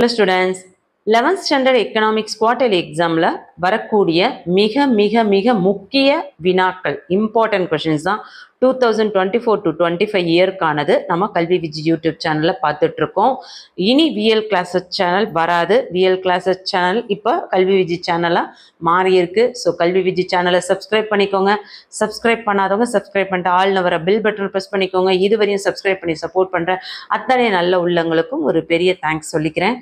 Hello students eleventh standard economics quarterly எக்ஸாமில் வரக்கூடிய மிக மிக மிக முக்கிய வினாக்கள் இம்பார்ட்டன்ட் கொஷின்ஸ் தான் two thousand twenty four to twenty five இயர்க்கானது நம்ம கல்வி விஜி யூடியூப் சேனலில் பார்த்துட்ருக்கோம் இனி விஎல் கிளாஸஸ் சேனல் வராது விஎல் கிளாஸஸ் சேனல் இப்போ கல்வி விஜி சேனலாக மாறி ஸோ கல்வி விஜி சேனலை சப்ஸ்கிரைப் பண்ணிக்கோங்க சப்ஸ்கிரைப் பண்ணாதவங்க சப்ஸ்கிரைப் பண்ணிட்டு ஆள் வர பில் பட்டன் ப்ரெஸ் பண்ணிக்கோங்க இது வரையும் சப்ஸ்கிரைப் பண்ணி சப்போர்ட் பண்ணுற அத்தனை நல்ல உள்ளங்களுக்கும் ஒரு பெரிய தேங்க்ஸ் சொல்லிக்கிறேன்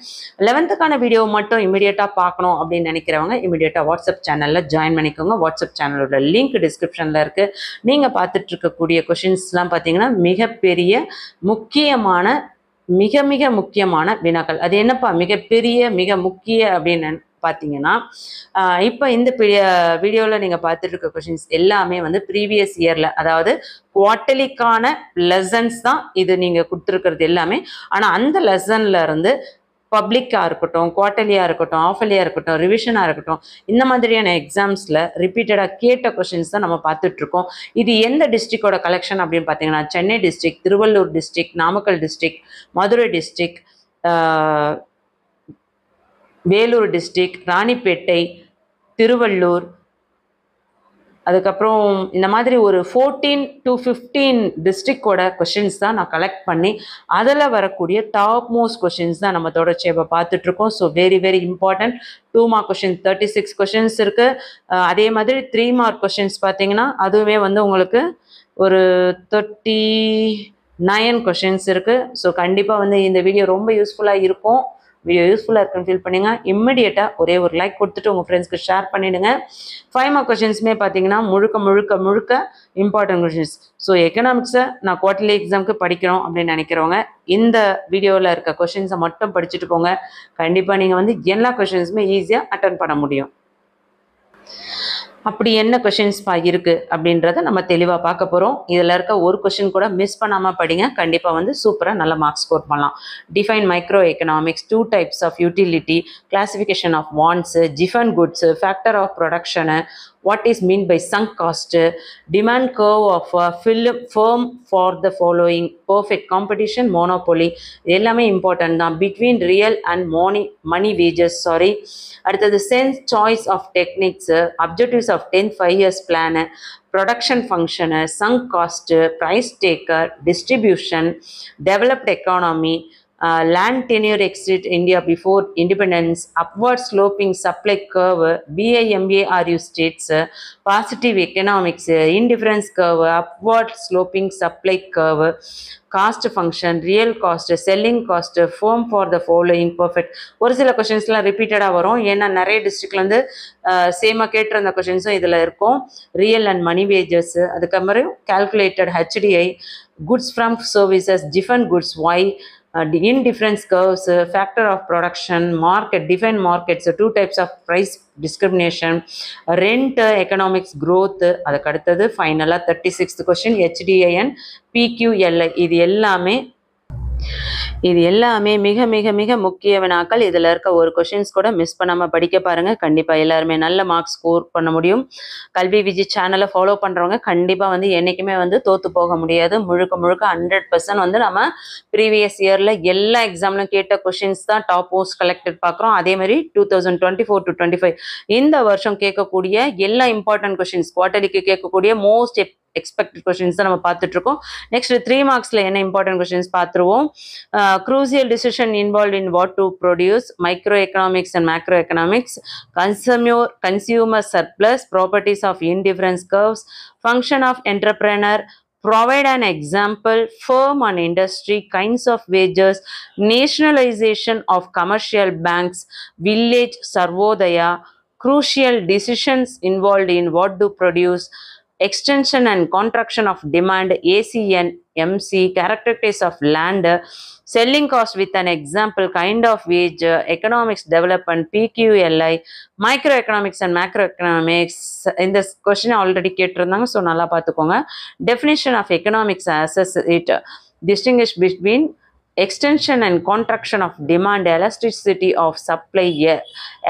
லெவன்த்துக்கான வீடியோ மட்டும் இமீடியட்டாக பார்க்கணும் அப்படின்னு நினைக்கிறவங்க இமீடியட்டாக வாட்ஸ்அப் சேனலில் ஜாயின் பண்ணிக்கோங்க வாட்ஸ்அப் சேனலோட லிங்க் டிஸ்கிரிப்ஷனில் இருக்குது நீங்கள் பார்த்துட்ருக்க இருக்கக்கூடிய கொஷின்ஸ்லாம் பார்த்தீங்கன்னா மிகப்பெரிய முக்கியமான மிக மிக முக்கியமான வினாக்கள் அது என்னப்பா மிகப்பெரிய மிக முக்கிய அப்படின்னு பார்த்தீங்கன்னா இப்போ இந்த வீடியோவில் நீங்கள் பார்த்துட்டு இருக்க கொஷின்ஸ் எல்லாமே வந்து ப்ரீவியஸ் இயரில் அதாவது குவார்டலிக்கான லெசன்ஸ் தான் இது நீங்கள் கொடுத்துருக்கிறது எல்லாமே ஆனால் அந்த லெசனில் இருந்து பப்ளிக்காக இருக்கட்டும் குவார்டர்லியாக இருக்கட்டும் ஆஃபர்லியாக இருக்கட்டும் ரிவிஷனாக இருக்கட்டும் இந்த மாதிரியான எக்ஸாம்ஸில் ரிப்பீட்டடாக கேட்ட கொஷின்ஸ் தான் நம்ம பார்த்துட்ருக்கோம் இது எந்த டிஸ்ட்ரிக்டோட கலெக்ஷன் அப்படின்னு பார்த்தீங்கன்னா Chennai district Tiruvallur district Namakkal district Madurai district Vellore district Ranipet Tiruvallur அதுக்கப்புறம் இந்த மாதிரி ஒரு ஃபோர்டீன் டு ஃபிஃப்டீன் டிஸ்ட்ரிக்டோட கொஷின்ஸ் தான் நான் கலெக்ட் பண்ணி அதில் வரக்கூடிய டாப் மோஸ்ட் கொஷின்ஸ் தான் நம்ம தொடர்ச்சி இப்போ பார்த்துட்ருக்கோம் so very very important two mark questions thirty six questions இருக்குது அதே மாதிரி த்ரீ மார்க் கொஷின்ஸ் பார்த்தீங்கன்னா அதுவுமே வந்து உங்களுக்கு ஒரு தேர்ட்டி நயன் கொஷின்ஸ் இருக்குது ஸோ கண்டிப்பாக வந்து இந்த வீடியோ ரொம்ப யூஸ்ஃபுல்லாக இருக்கும் வீடியோ யூஸ்ஃபுல்லாக இருக்குன்னு ஃபீல் பண்ணுங்கள் இம்மிடியேட்டாக ஒரே ஒரு லைக் கொடுத்துட்டு உங்கள் ஃப்ரெண்ட்ஸ்க்கு ஷேர் பண்ணிவிடுங்க ஃபைவ் மார்க் கொஷின்ஸுமே பார்த்தீங்கன்னா முழுக்க முழுக்க முழுக்க இம்பார்ட்டன்ட் கொஷின்ஸ் ஸோ எக்கனாமிக்ஸை நான் குவார்டர்லி எக்ஸாமுக்கு படிக்கிறோம் அப்படின்னு நினைக்கிறவங்க இந்த வீடியோவில் இருக்க கொஷின்ஸை மட்டும் படிச்சுட்டு போங்க கண்டிப்பாக நீங்கள் வந்து எல்லா கொஷின்ஸுமே ஈஸியாக அட்டன் பண்ண முடியும் அப்படி என்ன கொஷின்ஸ்பா இருக்குது அப்படின்றத நம்ம தெளிவாக பார்க்க போகிறோம் இதில் இருக்க ஒரு கொஷின் கூட மிஸ் பண்ணாமல் படிங்க கண்டிப்பாக வந்து சூப்பராக நல்ல மார்க்ஸ் ஸ்கோர் பண்ணலாம் define micro economics two types of utility classification of wants Giffen goods factor of production what is mean by sunk cost demand curve of film firm for the following perfect competition monopoly எல்லாமே important தான் between real and money money wages sorry அடுத்தது sense choice of techniques objectives of tenth five years plan production function sunk cost price taker distribution developed economy land tenure exit India before independence, upward sloping supply curve, BIMARU states positive economics indifference curve, upward sloping supply curve, cost function real cost selling cost form for the following perfect ஒரு சில கொஷின்ஸ்லாம் ரிப்பீட்டடாக வரும் ஏன்னா நிறைய டிஸ்ட்ரிக்ட்லேருந்து சேமாக கேட்டிருந்த கொஷின்ஸும் இதில் இருக்கும் ரியல் அண்ட் மணி வேஜஸ் அதுக்கப்புறம் calculated HDI goods from services differ goods why indifference curves factor of production market define markets two types of price discrimination rent economics growth அதுக்கடுத்தது ஃபைனலாக தேர்ட்டி சிக்ஸ்த் கொஸ்டின் ஹெச்டிஐஎன் PQLI இது எல்லாமே இது எல்லாமே மிக மிக மிக முக்கிய வினாக்கள் இதில் இருக்க ஒரு கொஷின்ஸ் கூட மிஸ் பண்ணாமல் படிக்க பாருங்கள் கண்டிப்பாக எல்லாருமே நல்ல மார்க்ஸ் ஸ்கோர் பண்ண முடியும் கல்வி விஜி சேனலை ஃபாலோ பண்ணுறவங்க கண்டிப்பாக வந்து என்றைக்குமே வந்து தோற்று போக முடியாது முழுக்க முழுக்க ஹண்ட்ரட் பர்சன்ட் வந்து நம்ம ப்ரீவியஸ் இயரில் எல்லா எக்ஸாம்லும் கேட்ட கொஷின்ஸ் தான் டாப் போஸ்ட் கலெக்டட் பார்க்குறோம் அதே மாதிரி two thousand twenty four to twenty five இந்த வருஷம் கேட்கக்கூடிய எல்லா இம்பார்ட்டன்ட் கொஷின்ஸ் குவார்டலிக்கு கேட்கக்கூடிய மோஸ்ட் எக்ஸ்பெக்டட் கொஷின்ஸ் தான் நம்ம பார்த்துட்டு இருக்கோம் நெக்ஸ்ட் த்ரீ மார்க்ஸ்ல என்ன இம்பார்ட்டன்ட் கொஷின்ஸ் பார்த்துருவோம் crucial decision involve in what to produce micro economics and macro economics consumer consumer surplus properties of indifference curves function of entrepreneur provide and example firm on industry kinds of wages nationalisation of commercial banks village Sarvodaya crucial decisions involve in what to produce extension and contraction of demand, AC and MC, characteristics of land, selling cost with an example, kind of wage, economics development, PQLI, microeconomics and macroeconomics. in இந்த question already கேட்டிருந்தாங்க so நல்லா பார்த்துக்கோங்க definition of economics assess it distinguish between extension and contraction of demand elasticity of supply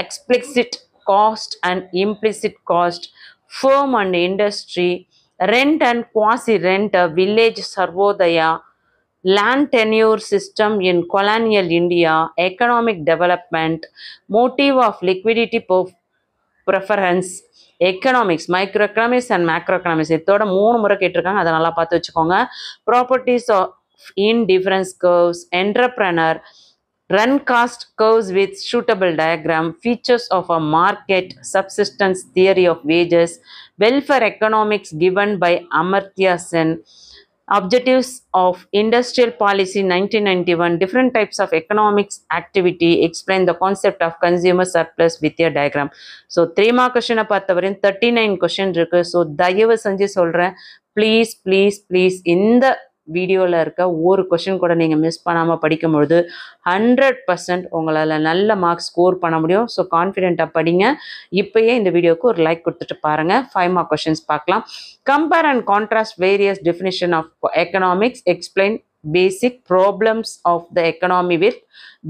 explicit cost and implicit cost firm and industry, rent and quasi-rent, village sarvodaya, land tenure system in colonial India, economic development, motive of liquidity preference, economics micro economics and macro economics இதோட மூணு முறை கேட்டிருக்காங்க அதை நல்லா பார்த்து வச்சுக்கோங்க properties of indifference curves entrepreneur Run cost curves with suitable diagram, features of a market, subsistence theory of wages, welfare economics given by Amartya Sen, objectives of industrial policy 1991, different types of economics activity, explain the concept of consumer surplus with a diagram. So, three mark question பார்த்தவரின் 39 question இருக்கு. So, please, please, please, in the வீடியோவில் இருக்க ஒரு question கூட நீங்கள் miss பண்ணாமல் படிக்கும்பொழுது hundred percent உங்களால் நல்ல மார்க்ஸ் ஸ்கோர் பண்ண முடியும் ஸோ கான்ஃபிடென்ட்டாக படிங்க இப்போயே இந்த வீடியோவுக்கு ஒரு லைக் கொடுத்துட்டு பாருங்கள் ஃபைவ் மார்க் கொஷின்ஸ் பார்க்கலாம் compare and contrast various definition of economics explain basic problems of the economy with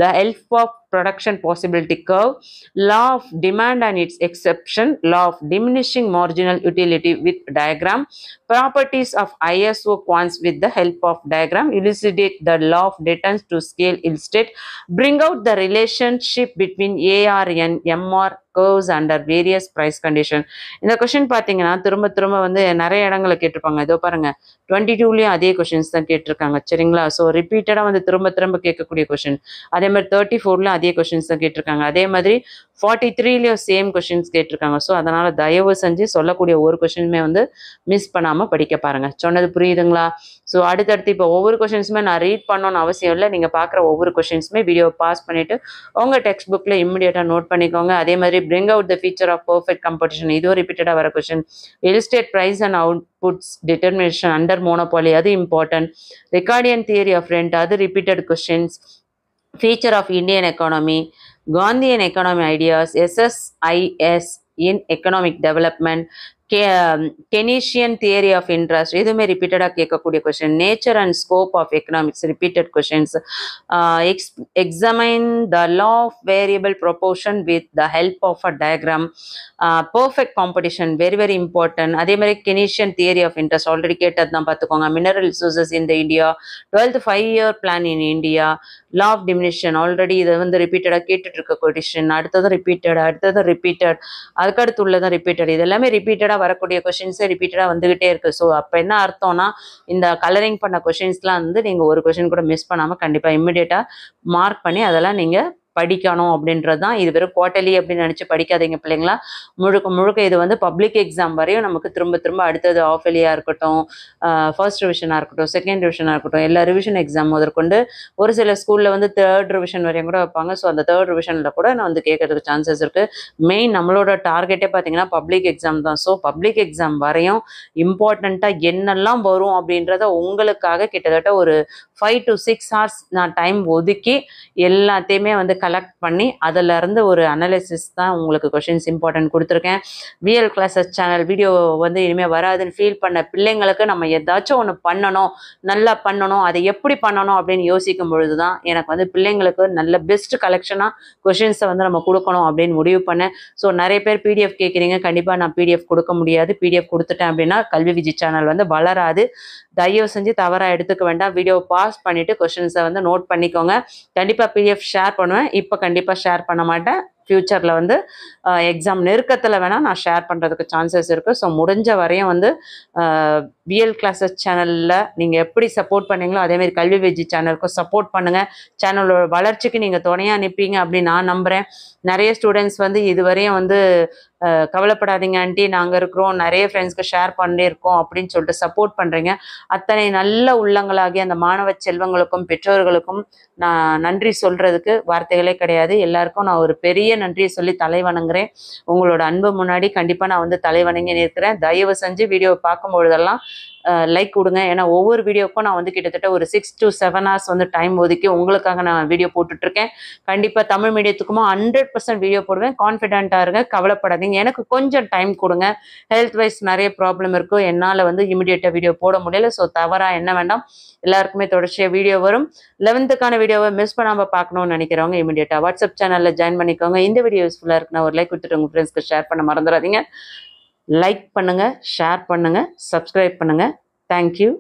the help of production possibility curve, law of demand and its exception, law of diminishing marginal utility with diagram, properties of ISO quants with the help of diagram, elucidate the law of datans to scale illustrate, bring out the relationship between AR and MR curves under various price condition இந்த question பார்த்தீங்கன்னா திரும்ப திரும்ப வந்து நிறைய இடங்களை கேட்டிருப்பாங்க இதோ பாருங்க டுவெண்ட்டி டூலேயும் அதே கொஷின்ஸ் தான் கேட்டிருக்காங்க சரிங்களா ஸோ ரிப்பீட்டடாக வந்து திரும்ப திரும்ப கேட்கக்கூடிய கொஷின் அதே மாதிரி தேர்ட்டி ஃபோர்லேயும் அதே கொஷின்ஸ் தான் கேட்டிருக்காங்க அதே மாதிரி ஃபார்ட்டி த்ரீலேயும் சேம் கொஷின்ஸ் கேட்டிருக்காங்க ஸோ அதனால் தயவு செஞ்சு சொல்லக்கூடிய ஒரு கொஷினுமே வந்து மிஸ் பண்ணாமல் படிக்க பாருங்கள் சொன்னது புரியுதுங்களா ஸோ அடுத்தடுத்து இப்போ ஒவ்வொரு கொஷின்ஸுமே நான் ரீட் பண்ணணும்னு அவசியம் இல்லை நீங்கள் பார்க்குற ஒவ்வொரு கொஷின்ஸுமே வீடியோ பாஸ் பண்ணிவிட்டு உங்கள் டெக்ஸ்ட் புக்கில் இம்மிடியேட்டாக நோட் பண்ணிக்கோங்க அதே மாதிரி bring out the feature of perfect competition இதுவும் ரிப்பீட்டடாக வர question illustrate price and outputs determination under monopoly அது important Ricardian theory of rent அது repeated questions feature of Indian economy Gandhian economy ideas SSIs in economic development Keynesian Keynesian theory of interest இதுவுமே ரிப்பீட்டடாக கேட்கக்கூடிய question nature and scope of economics repeated questions ex examine the law of variable proportion with the help of a diagram perfect competition very very important அதே மாதிரி Keynesian theory of interest already கேட்டது தான் பார்த்துக்கோங்க mineral resources இந்த India twelfth five year plan in India law of diminution already இதை வந்து ரிப்பீட்டடாக கேட்டுட்டு இருக்க கொஷின் அடுத்ததும் ரிப்பீட்டட் அடுத்ததும் ரிப்பீட்டட் அதுக்கடுத்து உள்ளதும் ரிப்பீட்டட் இது எல்லாமே ரிப்பீட்டடாக வரக்கூடிய கொஷின்ஸே ரிப்பீட்டடாக வந்துகிட்டே இருக்குது ஸோ அப்போ என்ன அர்த்தம்னா இந்த கலரிங் பண்ண கொஷின்ஸ்லாம் வந்து நீங்கள் ஒரு கொஷின் கூட மிஸ் பண்ணாமல் கண்டிப்பாக இம்மிடியேட்டாக மார்க் பண்ணி அதெல்லாம் நீங்கள் படிக்கணும் அப்படின்றது தான் இது வெறும் குவார்ட்டர்லி அப்படின்னு நினச்சி படிக்காதீங்க பிள்ளைங்களா முழுக்க முழுக்க இது வந்து பப்ளிக் எக்ஸாம் வரையும் நமக்கு திரும்ப திரும்ப அடுத்தது ஆஃப் இருக்கட்டும் ஃபர்ஸ்ட் ரிவிஷனாக இருக்கட்டும் செகண்ட் ரிவிஷனாக இருக்கட்டும் எல்லா ரிவிஷன் எக்ஸாம் முதற்கொண்டு ஒரு சில ஸ்கூலில் வந்து தேர்ட் ரிவிஷன் வரையும் கூட வைப்பாங்க ஸோ அந்த தேர்ட் ரிவிஷனில் கூட நான் வந்து கேட்கறதுக்கு சான்சஸ் இருக்குது மெயின் நம்மளோட டார்கெட்டே பார்த்தீங்கன்னா பப்ளிக் எக்ஸாம் தான் ஸோ பப்ளிக் எக்ஸாம் வரையும் இம்பார்ட்டண்ட்டாக என்னெல்லாம் வரும் அப்படின்றத உங்களுக்காக கிட்டத்தட்ட ஒரு ஃபைவ் டு சிக்ஸ் ஹார்ஸ் நான் டைம் ஒதுக்கி எல்லாத்தையுமே வந்து கலெக்ட் பண்ணி அதிலருந்து ஒரு அனாலிசிஸ் தான் உங்களுக்கு கொஷின்ஸ் இம்பார்ட்டன்ட் கொடுத்துருக்கேன் பிஎல் கிளாஸஸ் சேனல் வீடியோ வந்து இனிமேல் வராதுன்னு ஃபீல் பண்ண பிள்ளைங்களுக்கு நம்ம ஏதாச்சும் ஒன்று பண்ணணும் நல்லா பண்ணணும் அதை எப்படி பண்ணணும் அப்படின்னு யோசிக்கும் பொழுது தான் எனக்கு வந்து பிள்ளைங்களுக்கு நல்ல பெஸ்ட் கலெக்ஷனாக கொஷின்ஸை வந்து நம்ம கொடுக்கணும் அப்படின்னு முடிவு பண்ணேன் ஸோ நிறைய பேர் பிடிஎஃப் கேட்குறீங்க கண்டிப்பாக நான் பிடிஎஃப் கொடுக்க முடியாது பிடிஎஃப் கொடுத்துட்டேன் அப்படின்னா கல்வி விஜய் சேனல் வந்து வளராது தயவு செஞ்சு தவறாக எடுத்துக்க வேண்டாம் வீடியோ பாஸ் பாஸ் பண்ணிவிட்டு கொஷின்ஸை வந்து நோட் பண்ணிக்கோங்க கண்டிப்பாக பிடிஎஃப் ஷேர் பண்ணுவேன் இப்போ கண்டிப்பாக ஷேர் பண்ண மாட்டேன் ஃப்யூச்சரில் வந்து எக்ஸாம் நெருக்கத்தில் வேணால் நான் ஷேர் பண்ணுறதுக்கு சான்சஸ் இருக்குது ஸோ முடிஞ்ச வரையும் வந்து பிஎல் கிளாஸஸ் சேனலில் நீங்கள் எப்படி சப்போர்ட் பண்ணீங்களோ அதேமாரி கல்வி வெஜி சேனலுக்கும் சப்போர்ட் பண்ணுங்கள் சேனலோட வளர்ச்சிக்கு நீங்கள் துணையாக நிற்பீங்க அப்படின்னு நான் நம்புகிறேன் நிறைய ஸ்டூடெண்ட்ஸ் வந்து இதுவரையும் வந்து கவலைப்படாதீங்க ஆண்டி நாங்கள் இருக்கிறோம் நிறைய ஃப்ரெண்ட்ஸ்க்கு ஷேர் பண்ணியிருக்கோம் அப்படின்னு சொல்லிட்டு சப்போர்ட் பண்ணுறீங்க அத்தனை நல்ல உள்ளங்களாகிய அந்த மாணவ செல்வங்களுக்கும் பெற்றோர்களுக்கும் நான் நன்றி சொல்கிறதுக்கு வார்த்தைகளே கிடையாது எல்லாருக்கும் நான் ஒரு பெரிய நன்றியை சொல்லி தலை வணங்குறேன் உங்களோட அன்பு முன்னாடி கண்டிப்பாக நான் வந்து தலை வணங்கி நிற்கிறேன் தயவு செஞ்சு வீடியோவை பார்க்கும் பொழுதெல்லாம் லைக் கொடுங்க ஏன்னா ஒவ்வொரு வீடியோக்கும் நான் வந்து கிட்டத்தட்ட ஒரு சிக்ஸ் டு செவன் ஹவர்ஸ் வந்து டைம் ஒதுக்கி உங்களுக்காக நான் வீடியோ போட்டுட்ருக்கேன் கண்டிப்பாக தமிழ் மீடியத்துக்குமா ஹண்ட்ரட் பர்சன்ட் வீடியோ போடுவேன் கான்ஃபிடென்ட்டாக இருங்க கவலைப்படாதீங்க எனக்கு கொஞ்சம் டைம் கொடுங்க ஹெல்த் வைஸ் நிறைய ப்ராப்ளம் இருக்கும் என்னால் வந்து இமிடியேட்டாக வீடியோ போட முடியல ஸோ தவறாக என்ன வேண்டாம் எல்லாருக்குமே தொடர்ச்சியாக வீடியோ வரும் லெவன்த்துக்கான வீடியோவை மிஸ் பண்ணாமல் பார்க்கணும்னு நினைக்கிறவங்க இமிடியேட்டாக வாட்ஸ்அப் சேனலில் ஜாயின் பண்ணிக்கோங்க இந்த வீடியோ யூஸ்ஃபுல்லாக இருக்குன்னா ஒரு லைக் கொடுத்துட்டு உங்கள் ஃப்ரெண்ட்ஸ்க்கு ஷேர் பண்ண மறந்துடாதீங்க லைக் பண்ணுங்கள் ஷேர் பண்ணுங்கள் சப்ஸ்கிரைப் பண்ணுங்கள் தேங்க்யூ